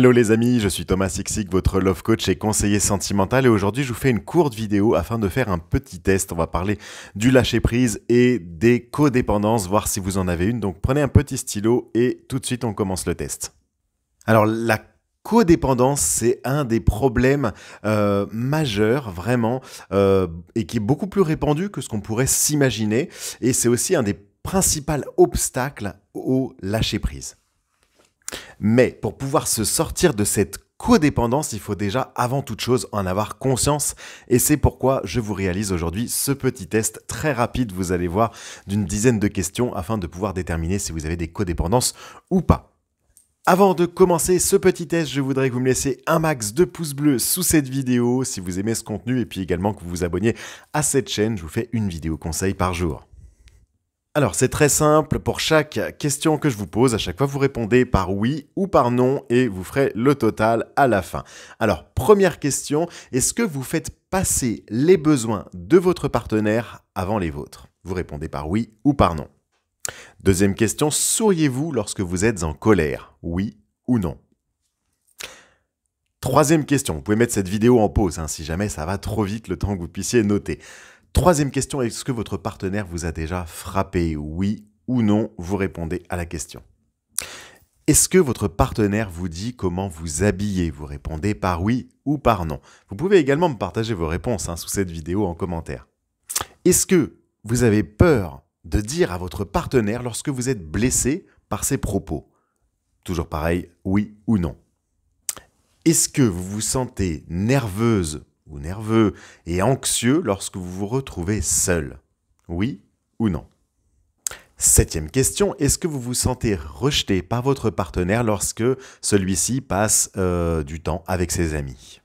Hello les amis, je suis Thomas Sixic, votre love coach et conseiller sentimental et aujourd'hui je vous fais une courte vidéo afin de faire un petit test. On va parler du lâcher prise et des codépendances, voir si vous en avez une. Donc prenez un petit stylo et tout de suite on commence le test. Alors la codépendance, c'est un des problèmes euh, majeurs vraiment euh, et qui est beaucoup plus répandu que ce qu'on pourrait s'imaginer et c'est aussi un des principaux obstacles au lâcher prise. Mais pour pouvoir se sortir de cette codépendance, il faut déjà avant toute chose en avoir conscience et c'est pourquoi je vous réalise aujourd'hui ce petit test très rapide, vous allez voir, d'une dizaine de questions afin de pouvoir déterminer si vous avez des codépendances ou pas. Avant de commencer ce petit test, je voudrais que vous me laissiez un max de pouces bleus sous cette vidéo si vous aimez ce contenu et puis également que vous vous abonniez à cette chaîne, je vous fais une vidéo conseil par jour. Alors c'est très simple, pour chaque question que je vous pose, à chaque fois vous répondez par oui ou par non et vous ferez le total à la fin. Alors première question, est-ce que vous faites passer les besoins de votre partenaire avant les vôtres Vous répondez par oui ou par non. Deuxième question, souriez-vous lorsque vous êtes en colère Oui ou non Troisième question, vous pouvez mettre cette vidéo en pause hein, si jamais ça va trop vite le temps que vous puissiez noter. Troisième question, est-ce que votre partenaire vous a déjà frappé Oui ou non, vous répondez à la question. Est-ce que votre partenaire vous dit comment vous habiller Vous répondez par oui ou par non. Vous pouvez également me partager vos réponses hein, sous cette vidéo en commentaire. Est-ce que vous avez peur de dire à votre partenaire lorsque vous êtes blessé par ses propos Toujours pareil, oui ou non. Est-ce que vous vous sentez nerveuse ou nerveux et anxieux lorsque vous vous retrouvez seul Oui ou non Septième question, est-ce que vous vous sentez rejeté par votre partenaire lorsque celui-ci passe euh, du temps avec ses amis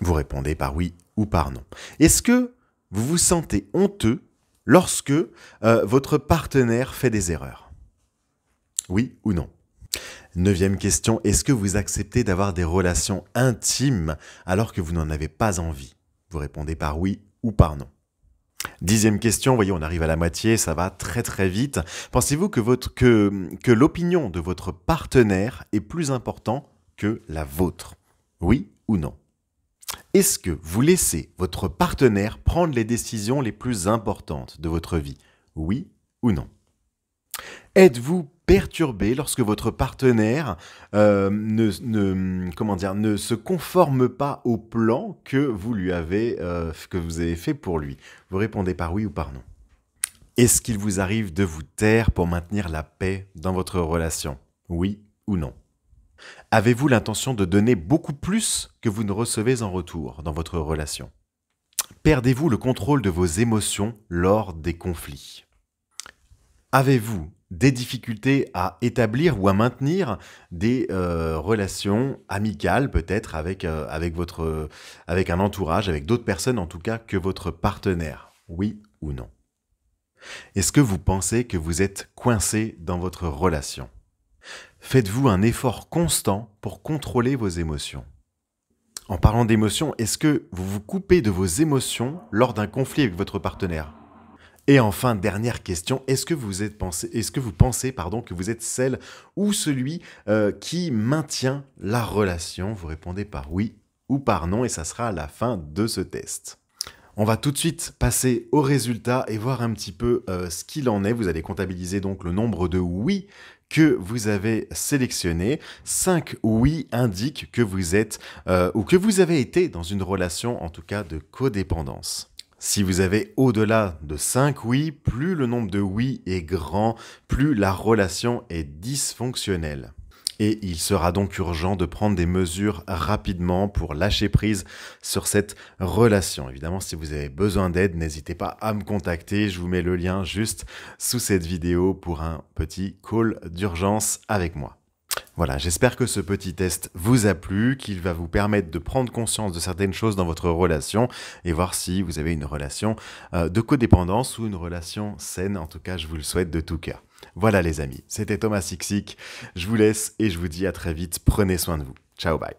Vous répondez par oui ou par non. Est-ce que vous vous sentez honteux lorsque euh, votre partenaire fait des erreurs Oui ou non Neuvième question, est-ce que vous acceptez d'avoir des relations intimes alors que vous n'en avez pas envie Vous répondez par oui ou par non. Dixième question, voyez, on arrive à la moitié, ça va très très vite. Pensez-vous que, que l'opinion de votre partenaire est plus importante que la vôtre Oui ou non Est-ce que vous laissez votre partenaire prendre les décisions les plus importantes de votre vie Oui ou non Êtes-vous perturbé lorsque votre partenaire euh, ne, se conforme pas au plan que vous lui avez, euh, que vous avez fait pour lui Vous répondez par oui ou par non. Est-ce qu'il vous arrive de vous taire pour maintenir la paix dans votre relation Oui ou non Avez-vous l'intention de donner beaucoup plus que vous ne recevez en retour dans votre relation Perdez-vous le contrôle de vos émotions lors des conflits Avez-vous des difficultés à établir ou à maintenir des euh, relations amicales peut-être avec, euh, avec un entourage, avec d'autres personnes en tout cas que votre partenaire, oui ou non Est-ce que vous pensez que vous êtes coincé dans votre relation Faites-vous un effort constant pour contrôler vos émotions. En parlant d'émotions, est-ce que vous vous coupez de vos émotions lors d'un conflit avec votre partenaire et enfin, dernière question, est-ce que vous êtes est-ce que vous pensez pardon, que vous êtes celle ou celui euh, qui maintient la relation Vous répondez par oui ou par non et ça sera la fin de ce test. On va tout de suite passer aux résultats et voir un petit peu euh, ce qu'il en est. Vous allez comptabiliser donc le nombre de oui que vous avez sélectionné. 5 oui indiquent que vous êtes euh, ou que vous avez été dans une relation en tout cas de codépendance. Si vous avez au-delà de 5 oui, plus le nombre de oui est grand, plus la relation est dysfonctionnelle. Et il sera donc urgent de prendre des mesures rapidement pour lâcher prise sur cette relation. Évidemment, si vous avez besoin d'aide, n'hésitez pas à me contacter. Je vous mets le lien juste sous cette vidéo pour un petit call d'urgence avec moi. Voilà, j'espère que ce petit test vous a plu, qu'il va vous permettre de prendre conscience de certaines choses dans votre relation et voir si vous avez une relation euh, de codépendance ou une relation saine. En tout cas, je vous le souhaite de tout cœur. Voilà les amis, c'était Thomas Sixic. Je vous laisse et je vous dis à très vite. Prenez soin de vous. Ciao, bye.